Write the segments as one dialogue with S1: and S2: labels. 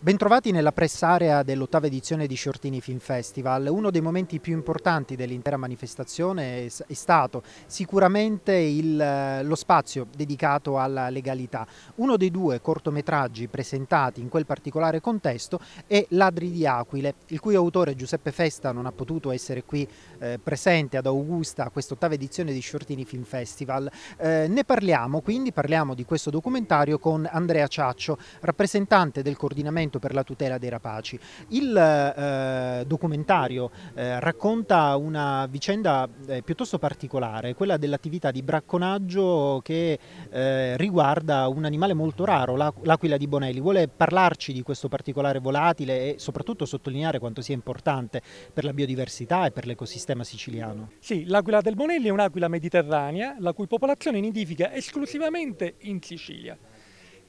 S1: Bentrovati nella press area dell'ottava edizione di Shortini Film Festival. Uno dei momenti più importanti dell'intera manifestazione è stato sicuramente il, eh, lo spazio dedicato alla legalità. Uno dei due cortometraggi presentati in quel particolare contesto è Ladri di Aquile, il cui autore Giuseppe Festa non ha potuto essere qui eh, presente ad Augusta a quest'ottava edizione di Shortini Film Festival. Eh, ne parliamo quindi, parliamo di questo documentario con Andrea Ciaccio, rappresentante del coordinamento Movimento per la tutela dei rapaci. Il eh, documentario eh, racconta una vicenda eh, piuttosto particolare, quella dell'attività di bracconaggio che eh, riguarda un animale molto raro, l'aquila di Bonelli. Vuole parlarci di questo particolare volatile e soprattutto sottolineare quanto sia importante per la
S2: biodiversità e per l'ecosistema
S1: siciliano.
S2: Sì, l'aquila del Bonelli è un'aquila mediterranea la cui popolazione nidifica esclusivamente in Sicilia.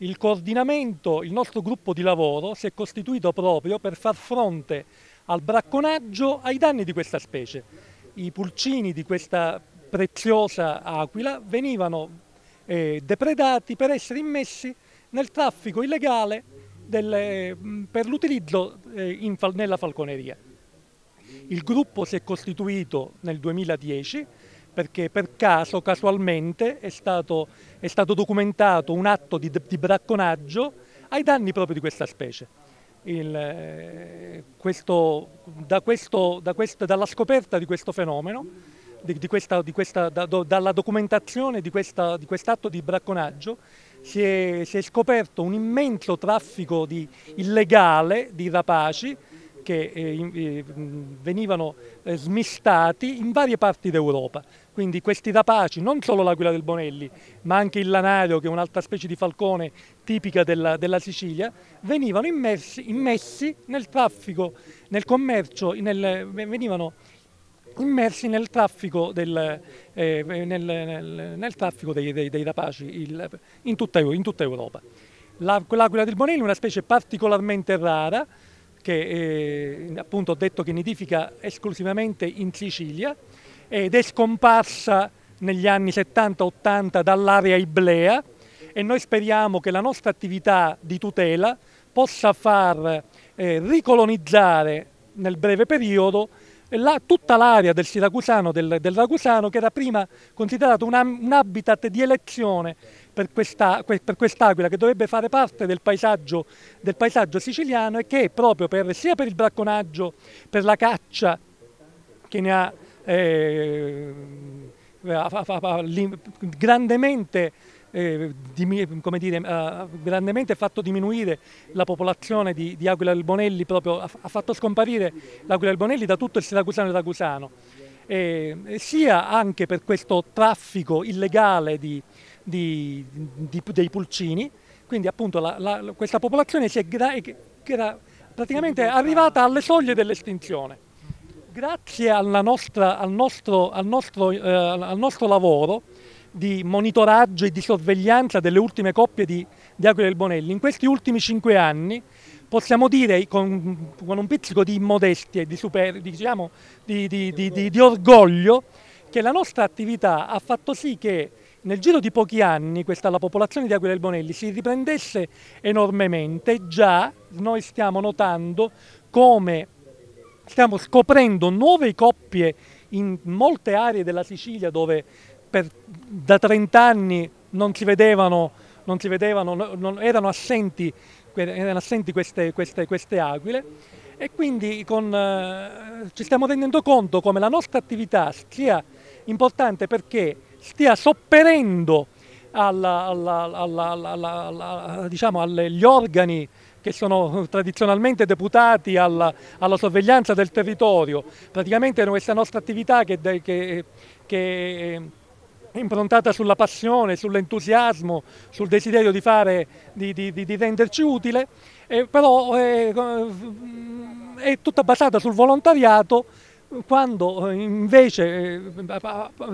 S2: Il coordinamento, il nostro gruppo di lavoro si è costituito proprio per far fronte al bracconaggio ai danni di questa specie. I pulcini di questa preziosa aquila venivano eh, depredati per essere immessi nel traffico illegale delle, mm, per l'utilizzo eh, nella falconeria. Il gruppo si è costituito nel 2010 perché per caso, casualmente, è stato, è stato documentato un atto di, di, bracconaggio ai danni proprio di questa specie. Il, eh, questo, da questo, da questo, dalla scoperta di questo fenomeno, di, di questa, questa, da, do, dalla documentazione di, quest'atto quest di bracconaggio, si è, si è scoperto un immenso traffico illegale di rapaci che eh, eh venivano eh, smistati in varie parti d'Europa. Quindi questi rapaci, non solo l'aquila del Bonelli, ma anche il lanario, che è un'altra specie di falcone tipica della, della Sicilia, venivano immersi, immessi nel traffico, nel commercio, nel, eh, venivano immersi nel traffico, del, eh, eh, nel, nel, nel traffico dei, dei, dei, rapaci il, in, tutta, in, tutta, Europa. L'aquila del Bonelli è una specie particolarmente rara, che eh, appunto detto che nidifica esclusivamente in Sicilia ed è scomparsa negli anni 70-80 dall'area iblea e noi speriamo che la nostra attività di tutela possa far eh, ricolonizzare nel breve periodo la, tutta l'area del siracusano, del, del, ragusano, che era prima considerato una, un habitat di elezione per, questa, per quest'aquila che dovrebbe fare parte del paesaggio, del paesaggio siciliano e che proprio per, sia per il bracconaggio, per la caccia che ne ha eh, grandemente eh, come dire, ha eh, grandemente fatto diminuire la popolazione di, di Aquila del Bonelli, proprio, ha, ha, fatto scomparire l'Aquila del Bonelli da tutto il Siracusano e Ragusano, eh, sia anche per questo traffico illegale di, di, dei pulcini, quindi appunto la, la, questa popolazione si è gra- era praticamente arrivata alle soglie dell'estinzione. Grazie nostra, al, nostro, al, nostro, eh, al nostro lavoro, di monitoraggio e di sorveglianza delle ultime coppie di, di Aquila del Bonelli. In questi ultimi cinque anni possiamo dire con, con un pizzico di modestia e di, super, diciamo, di, di orgoglio che la nostra attività ha fatto sì che nel giro di pochi anni questa, la popolazione di Aquila del Bonelli si riprendesse enormemente, già noi stiamo notando come stiamo scoprendo nuove coppie in molte aree della Sicilia dove per, da 30 anni non si vedevano, non si vedevano non, erano assenti, erano assenti queste, queste, queste, aquile e quindi con, eh, ci stiamo rendendo conto come la nostra attività sia importante perché stia sopperendo alla, alla, alla, diciamo, agli organi che sono tradizionalmente deputati alla, alla, sorveglianza del territorio. Praticamente questa nostra attività che, che, che improntata sulla passione, sull'entusiasmo, sul desiderio di, fare, di, di, di renderci utile, eh, però eh, mm, è tutta basata sul volontariato quando eh, invece eh,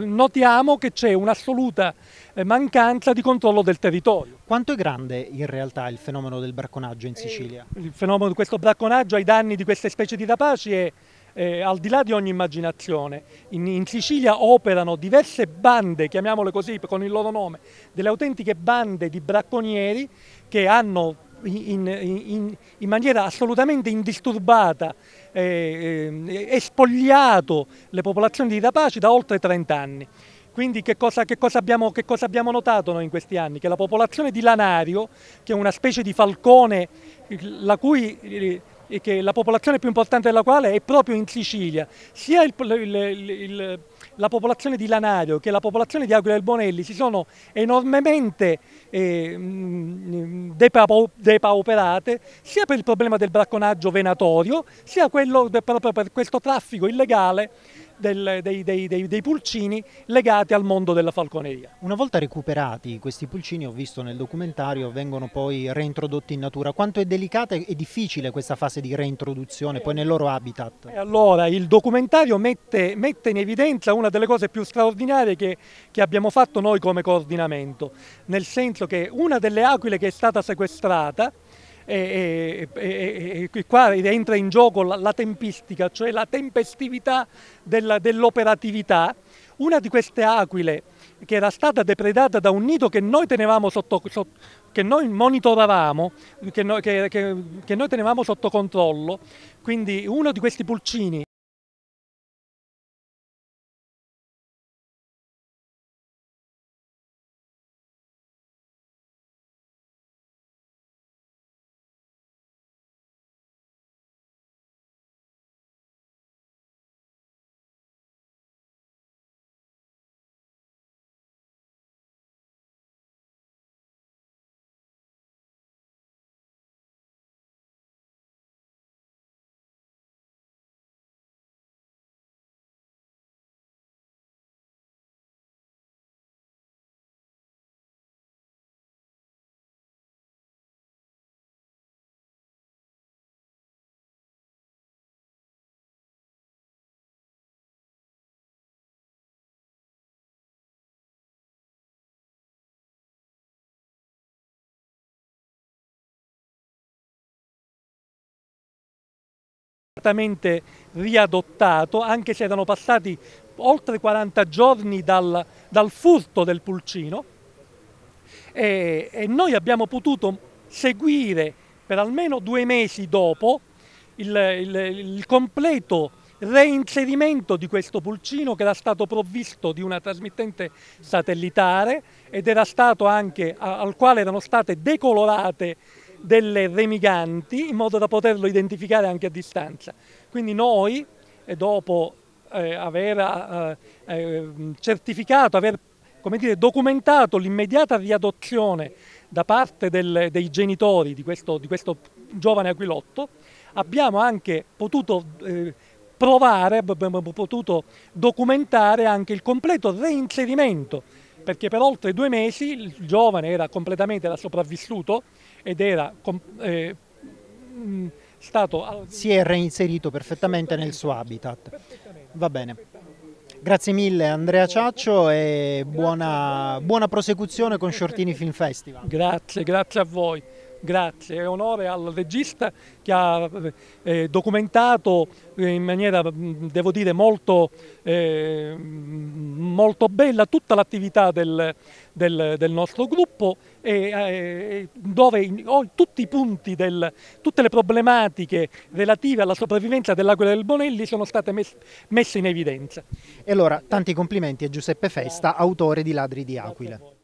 S2: notiamo che c'è un'assoluta eh, mancanza di controllo del territorio. Quanto è grande in realtà il fenomeno del bracconaggio in Sicilia? Il fenomeno di questo bracconaggio ai danni di queste specie di rapaci è eh, al di là di ogni immaginazione. In, in, Sicilia operano diverse bande, chiamiamole così con il loro nome, delle autentiche bande di bracconieri che hanno in, in, in maniera assolutamente indisturbata eh, eh espogliato le popolazioni di rapaci da oltre 30 anni. Quindi che cosa, che, cosa abbiamo, che cosa, abbiamo, notato noi in questi anni? Che la popolazione di Lanario, che è una specie di falcone la cui e che la popolazione più importante della quale è proprio in Sicilia, sia il, il, il, la popolazione di Lanario che la popolazione di Aguila del Bonelli si sono enormemente eh, depau, depauperate sia per il problema del bracconaggio venatorio sia quello de, proprio per questo traffico illegale del, dei, dei, dei, dei, pulcini legati al mondo della falconeria. Una volta
S1: recuperati questi pulcini, ho visto nel documentario, vengono poi reintrodotti in natura. Quanto è
S2: delicata e difficile questa fase di reintroduzione poi nel loro habitat? E allora, il documentario mette, mette, in evidenza una delle cose più straordinarie che, che abbiamo fatto noi come coordinamento, nel senso che una delle aquile che è stata sequestrata e, e, e, qua entra in gioco la, la tempistica, cioè la tempestività dell'operatività. Una di queste aquile che era stata depredata da un nido che noi tenevamo sotto, sotto che noi monitoravamo, che noi, che, che, che noi tenevamo sotto controllo, quindi uno di questi pulcini immediatamente riadottato, anche se erano passati oltre 40 giorni dal, dal furto del pulcino, e, e noi abbiamo potuto seguire per almeno due mesi dopo il, il, il, completo reinserimento di questo pulcino che era stato provvisto di una trasmittente satellitare ed era stato anche, al quale erano state decolorate delle remiganti in modo da poterlo identificare anche a distanza. Quindi noi, dopo eh, aver eh, eh certificato, aver dire, documentato l'immediata riadozione da parte del, dei genitori di questo, di questo, giovane aquilotto, abbiamo anche potuto eh, provare, abbiamo potuto documentare anche il completo reinserimento, perché per oltre due mesi il giovane era completamente era sopravvissuto ed era eh, mm, stato... Si
S1: è reinserito perfettamente nel suo habitat. Va bene. Grazie mille Andrea Ciaccio e buona, buona
S2: prosecuzione con Shortini Film Festival. Grazie, grazie a voi. Grazie, è onore al regista che ha eh, documentato in maniera, mm, devo dire, molto, eh, mm, molto bella tutta l'attività del, del, del, nostro gruppo e, eh, dove in, oh, tutti i punti, del, tutte le problematiche relative alla sopravvivenza dell'Aquila del Bonelli sono state mes, messe in evidenza.
S1: E allora, tanti complimenti a Giuseppe Festa, autore di Ladri di Aquila.